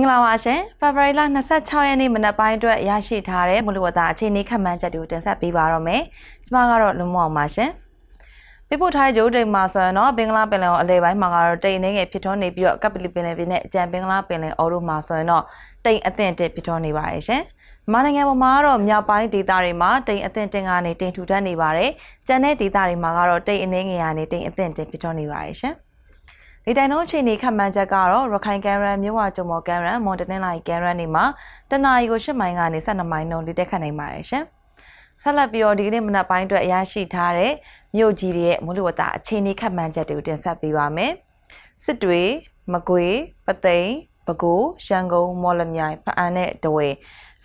င်္ဂလာပါရှင်ဖေဖော်ဝါရီလ26ရက်နေ့မနက်ပိုင်းအတွက်ရရှိထားတဲ့မလို့ဝတာအခြေအနေခန့်မှန်းချက်တွေကိုတင်ဆက်ပေးပါတော့မယ်ကျွန်မကတော့လွန်မောင်ပါရှင်ပြပို့ထားတဲ့ဂျိုးတိမ်မှာဆိုရင်တော့ဘင်္ဂလားပင်လယ်အော်အလဲပိုင်းမှာကတော့တိမ်နှင်းငယ်ဖြစ်ထွန်းနေပြီးတော့ကပ်ပလီပင်လယ်ပြင်နဲ့အကြံဘင်္ဂလားပင်လယ်အော်တို့မှာဆိုရင်တော့တိမ်အသင့်တက်ဖြစ်ထွန်းနေပါတယ်ရှင်မြန်မာနိုင်ငံပေါ်မှာကတော့မြောက်ပိုင်းဒေသတွေမှာတိမ်အသင့်တင်ကနေတိမ်ထူထပ်နေပါတယ်။ကျန်တဲ့ဒေသတွေမှာကတော့တိမ်အနှင်းငယ်ကနေတိမ်အသင့်တင်ဖြစ်ထွန်းနေပါတယ်ရှင်။လေတိုင်နှုန်းအခြေအနေခန့်မှန်းချက်ကတော့ရခိုင်ကန်ရန်မြို့ဝကျုံမော်ကန်ရန်မွန်တနင်္လာရီကန်ရန်နေမှာတနအီကို10မိုင်ကနေ12မိုင်နှုန်းလေးတက်ခတ်နိုင်ပါတယ်ရှင်။ဆက်လက်ပြီးတော့ဒီကနေ့မနက်ပိုင်းအတွက်အရရှိထားတဲ့မြို့ကြီးတွေရဲ့မိုးလေဝသအခြေအနေခန့်မှန်းချက်တွေကိုတင်ဆက်ပေးပါမယ်။စစ်တွေမကွေပသိမ်ပဲခူးရန်ကုန်မော်လမြိုင်ဖအံနဲ့တဝဲ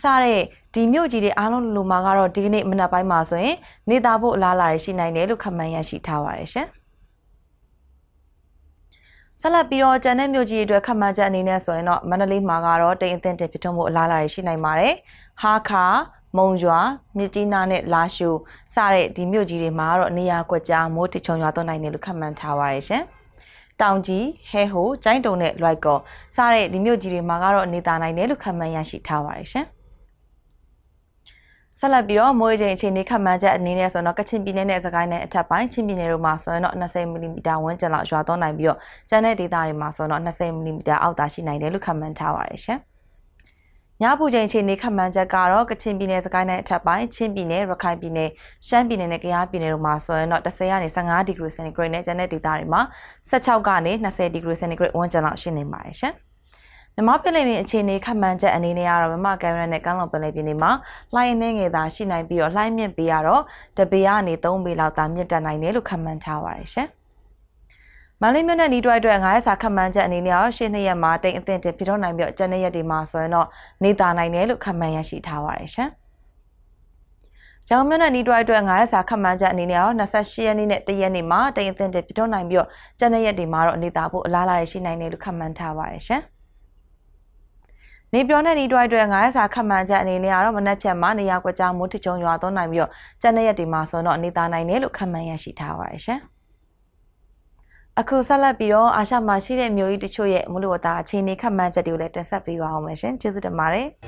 စတဲ့ဒီမြို့ကြီးတွေအားလုံးလူမာကတော့ဒီကနေ့မနက်ပိုင်းမှာဆိုရင်နေသားဖို့အလားအလာရှိနိုင်တယ်လို့ခန့်မှန်းရရှိထားပါတယ်ရှင်။ဆက်လက်ပြီးတော့ကျန်တဲ့မြို့ကြီးအတွက်ခမှန်ချက်အနေနဲ့ဆိုရင်တော့မန္တလေးမှာကတော့တိမ်အသင့်တင်ဖြစ်ထုံးမှုအလားအလာတွေရှိနိုင်ပါတယ်။ဟာခါမုံရွာမြစ်ကြီးနားနဲ့လာရှူစတဲ့ဒီမြို့ကြီးတွေမှာတော့နေရာကွက်ကြားမိုးတချုံရွာသွန်းနိုင်တယ်လို့ခန့်မှန်းထားပါရရှင်။တောင်ကြီးဟဲဟိုကျိုင်းတုံနဲ့လွိုက်ကောစတဲ့ဒီမြို့ကြီးတွေမှာကတော့နေသာနိုင်တယ်လို့ခန့်မှန်းရရှိထားပါရရှင်။ဆက်လက်ပြီးတော့မိုးရေချိန်အခြေအနေခန့်မှန်းချက်အနေနဲ့ဆိုတော့ကချင်ပြည်နယ်နဲ့စကိုင်းနယ်အထက်ပိုင်းချင်းပြည်နယ်တို့မှာဆိုရင်တော့20မီလီမီတာဝန်းကျင်လောက်ရွာသွန်းနိုင်ပြီးတော့ကျန်တဲ့ဒေသတွေမှာဆိုတော့20မီလီမီတာအောက်သာရှိနိုင်တယ်လို့ခန့်မှန်းထားပါတယ်ရှင်။ညပူချိန်အခြေအနေခန့်မှန်းချက်ကတော့ကချင်ပြည်နယ်စကိုင်းနယ်အထက်ပိုင်းချင်းပြည်နယ်ရခိုင်ပြည်နယ်ရှမ်းပြည်နယ်နဲ့ကယားပြည်နယ်တို့မှာဆိုရင်တော့10ကနေ15ဒီဂရီစင်တီဂရိတ်နဲ့ကျန်တဲ့ဒေသတွေမှာ16ကနေ20ဒီဂရီစင်တီဂရိတ်ဝန်းကျင်လောက်ရှိနေပါတယ်ရှင်။မြမပင်လယ်ပြင်အခြေအနေခန့်မှန်းချက်အနေနဲ့ကတော့မြမကင်မရာနဲ့ကမ်းလွန်ပင်လယ်ပြင်တွေမှာလှိုင်းနှဲငယ်သာရှိနိုင်ပြီးတော့လှိုင်းမြင့်ပေးရတော့တပေကနေ3ပေလောက်သာမြင့်တက်နိုင်တယ်လို့ခန့်မှန်းထားပါတယ်ရှင်မန္တလေးမြို့နယ်ဤတွိုက်အတွက်9ရက်စာခန့်မှန်းချက်အနေနဲ့တော့ရှင်းနှစ်ရက်မှာတိမ်အသင့်တင်ဖြစ်တော့နိုင်ပြီးတော့ကျန်တဲ့ရက်တွေမှာဆိုရင်တော့နေတာနိုင်တယ်လို့ခန့်မှန်းရရှိထားပါတယ်ရှင်ကျောင်းမြို့နယ်ဤတွိုက်အတွက်9ရက်စာခန့်မှန်းချက်အနေနဲ့တော့28ရက်နေ့နဲ့1ရက်နေ့မှာတိမ်အသင့်တင်ဖြစ်တော့နိုင်ပြီးတော့ကျန်တဲ့ရက်တွေမှာတော့နေတာဖို့အလားအလာရှိနိုင်တယ်လို့ခန့်မှန်းထားပါတယ်ရှင်။နေပြောနဲ့ဒီတွိုက်တွဲ9ရက်စာခတ်မှန်ချက်အနေနဲ့ကတော့မနက်ဖြန်မှာနေရာကွက်ကြားမိုးထချုံရွာသွန်းနိုင်ပြီးတော့ကြက်တဲ့ရက်တွေမှာဆိုတော့နေသားနိုင်တယ်လို့ခတ်မှန်ရရှိထားပါရရှင်။အခုဆက်လက်ပြီးတော့အာရှမှာရှိတဲ့မျိုးကြီးတချို့ရဲ့မလို့တာအခြေအနေခတ်မှန်ချက်တွေကိုလည်းတင်ဆက်ပေးပါအောင်မယ်ရှင်။ကျေးဇူးတင်ပါတယ်။